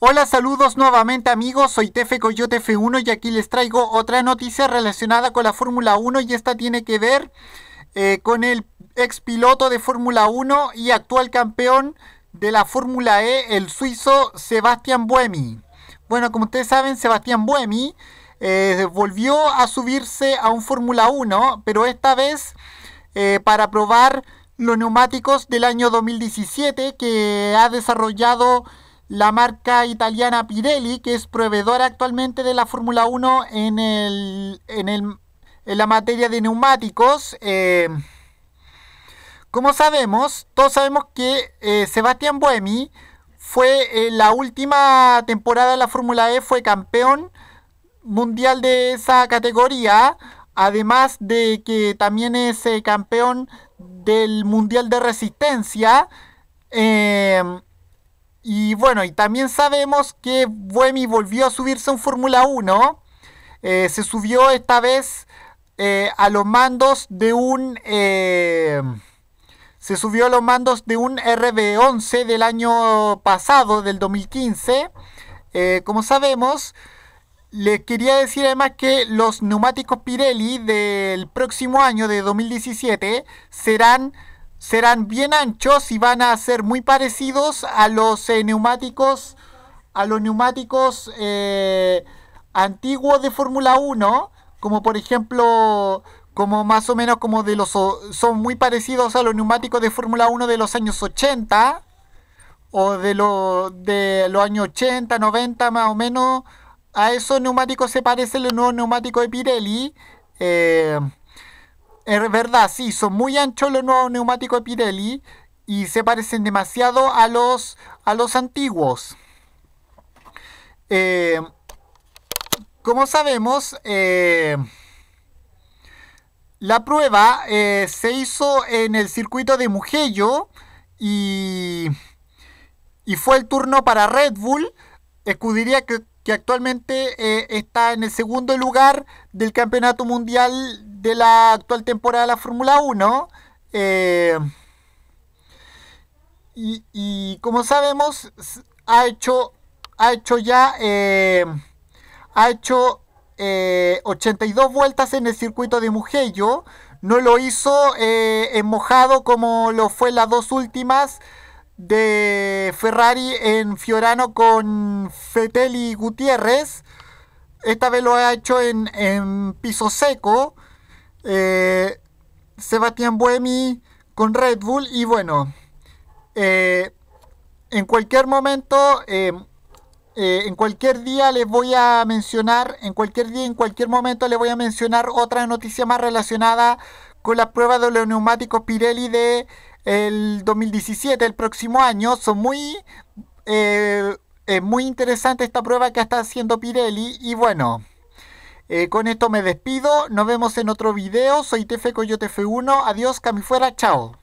Hola, saludos nuevamente amigos, soy Tefe Coyote F1 y aquí les traigo otra noticia relacionada con la Fórmula 1 y esta tiene que ver eh, con el ex piloto de Fórmula 1 y actual campeón de la Fórmula E, el suizo Sebastián Buemi. Bueno, como ustedes saben, Sebastián Buemi eh, volvió a subirse a un Fórmula 1, pero esta vez eh, para probar los neumáticos del año 2017 que ha desarrollado la marca italiana Pirelli, que es proveedora actualmente de la Fórmula 1 en, el, en, la materia de neumáticos. Eh, como sabemos, todos sabemos que eh, Sebastián Buemi fue eh, la última temporada de la Fórmula E, fue campeón mundial de esa categoría, además de que también es campeón del mundial de resistencia. Y bueno, y también sabemos que Buemi volvió a subirse a un Fórmula 1. Eh, se subió esta vez eh, a los mandos de un... Eh, se subió a los mandos de un RB11 del año pasado, del 2015. como sabemos, les quería decir además que los neumáticos Pirelli del próximo año, de 2017, serán serán bien anchos y van a ser muy parecidos a los eh, neumáticos a los neumáticos eh, antiguos de Fórmula 1, como por ejemplo, como más o menos como de los son muy parecidos a los neumáticos de Fórmula 1 de los años 80 o de los de los años 80, 90 más o menos. A esos neumáticos se parecen los nuevo neumáticos de Pirelli. Eh, es verdad, sí, son muy anchos los nuevos neumáticos de Pirelli y se parecen demasiado a los, a los antiguos. Eh, como sabemos, eh, la prueba eh, se hizo en el circuito de Mugello y, y fue el turno para Red Bull, escudiría... que que actualmente eh, está en el segundo lugar del Campeonato Mundial de la actual temporada de la Fórmula 1. Eh, y, como sabemos, ha hecho, ha hecho ya eh, ha hecho, 82 vueltas en el circuito de Mugello. No lo hizo en mojado como lo fue las dos últimas de Ferrari en Fiorano con Feteli Gutiérrez. Esta vez lo ha hecho en, piso seco. Eh, Sebastián Buemi con Red Bull. Y bueno, eh, en cualquier momento, eh, en cualquier día les voy a mencionar, en cualquier día, en cualquier momento les voy a mencionar otra noticia más relacionada con la prueba de los neumáticos Pirelli de el 2017, el próximo año. Son muy... Eh, es muy interesante esta prueba que está haciendo Pirelli y bueno, eh, con esto me despido, nos vemos en otro video, soy Tefeco yo 1 adiós, cami fuera, chao.